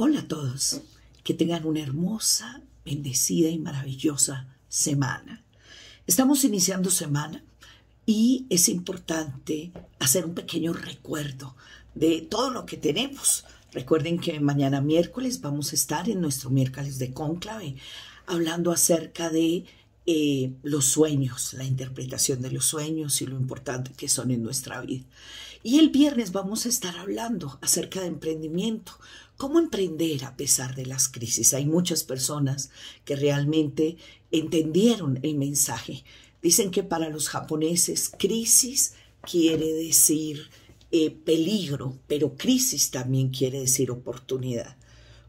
Hola a todos, que tengan una hermosa, bendecida y maravillosa semana. Estamos iniciando semana y es importante hacer un pequeño recuerdo de todo lo que tenemos. Recuerden que mañana miércoles vamos a estar en nuestro miércoles de cónclave hablando acerca de eh, los sueños, la interpretación de los sueños y lo importante que son en nuestra vida. Y el viernes vamos a estar hablando acerca de emprendimiento, cómo emprender a pesar de las crisis. Hay muchas personas que realmente entendieron el mensaje. Dicen que para los japoneses crisis quiere decir eh, peligro, pero crisis también quiere decir oportunidad.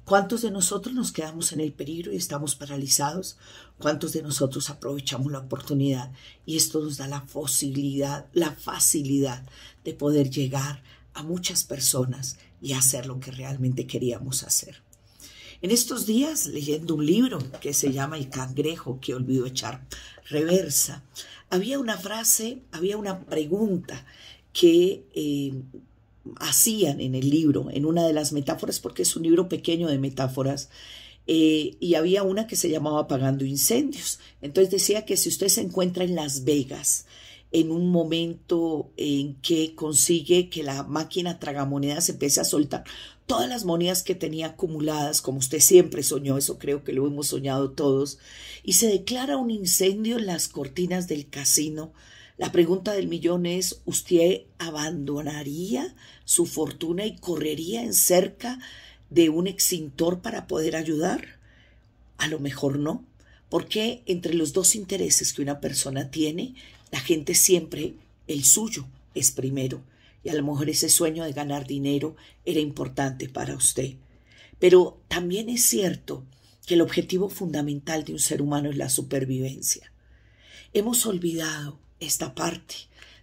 ¿Cuántos de nosotros nos quedamos en el peligro y estamos paralizados? ¿Cuántos de nosotros aprovechamos la oportunidad? Y esto nos da la posibilidad, la facilidad de poder llegar a muchas personas y hacer lo que realmente queríamos hacer. En estos días, leyendo un libro que se llama El cangrejo que olvido echar reversa, había una frase, había una pregunta que eh, hacían en el libro, en una de las metáforas, porque es un libro pequeño de metáforas, eh, y había una que se llamaba Apagando Incendios. Entonces decía que si usted se encuentra en Las Vegas, en un momento en que consigue que la máquina tragamonedas empiece a soltar todas las monedas que tenía acumuladas, como usted siempre soñó, eso creo que lo hemos soñado todos, y se declara un incendio en las cortinas del casino la pregunta del millón es, ¿usted abandonaría su fortuna y correría en cerca de un extintor para poder ayudar? A lo mejor no, porque entre los dos intereses que una persona tiene, la gente siempre, el suyo es primero, y a lo mejor ese sueño de ganar dinero era importante para usted. Pero también es cierto que el objetivo fundamental de un ser humano es la supervivencia. Hemos olvidado esta parte.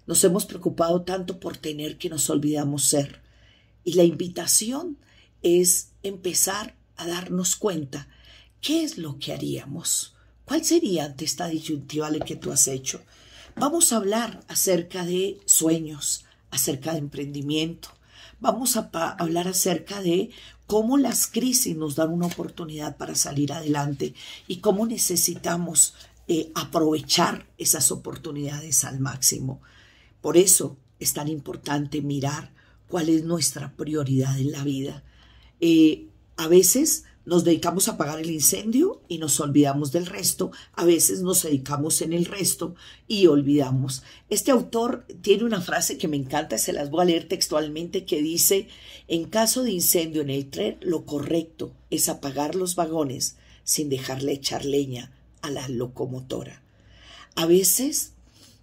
Nos hemos preocupado tanto por tener que nos olvidamos ser. Y la invitación es empezar a darnos cuenta qué es lo que haríamos, cuál sería ante esta disyuntiva que tú has hecho. Vamos a hablar acerca de sueños, acerca de emprendimiento. Vamos a hablar acerca de cómo las crisis nos dan una oportunidad para salir adelante y cómo necesitamos eh, aprovechar esas oportunidades al máximo. Por eso es tan importante mirar cuál es nuestra prioridad en la vida. Eh, a veces nos dedicamos a apagar el incendio y nos olvidamos del resto. A veces nos dedicamos en el resto y olvidamos. Este autor tiene una frase que me encanta, se las voy a leer textualmente, que dice, en caso de incendio en el tren, lo correcto es apagar los vagones sin dejarle echar leña la locomotora. A veces,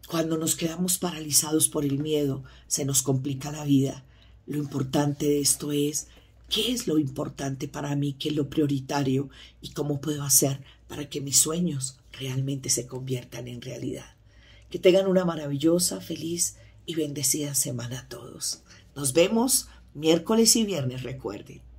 cuando nos quedamos paralizados por el miedo, se nos complica la vida. Lo importante de esto es qué es lo importante para mí, qué es lo prioritario y cómo puedo hacer para que mis sueños realmente se conviertan en realidad. Que tengan una maravillosa, feliz y bendecida semana a todos. Nos vemos miércoles y viernes, recuerden.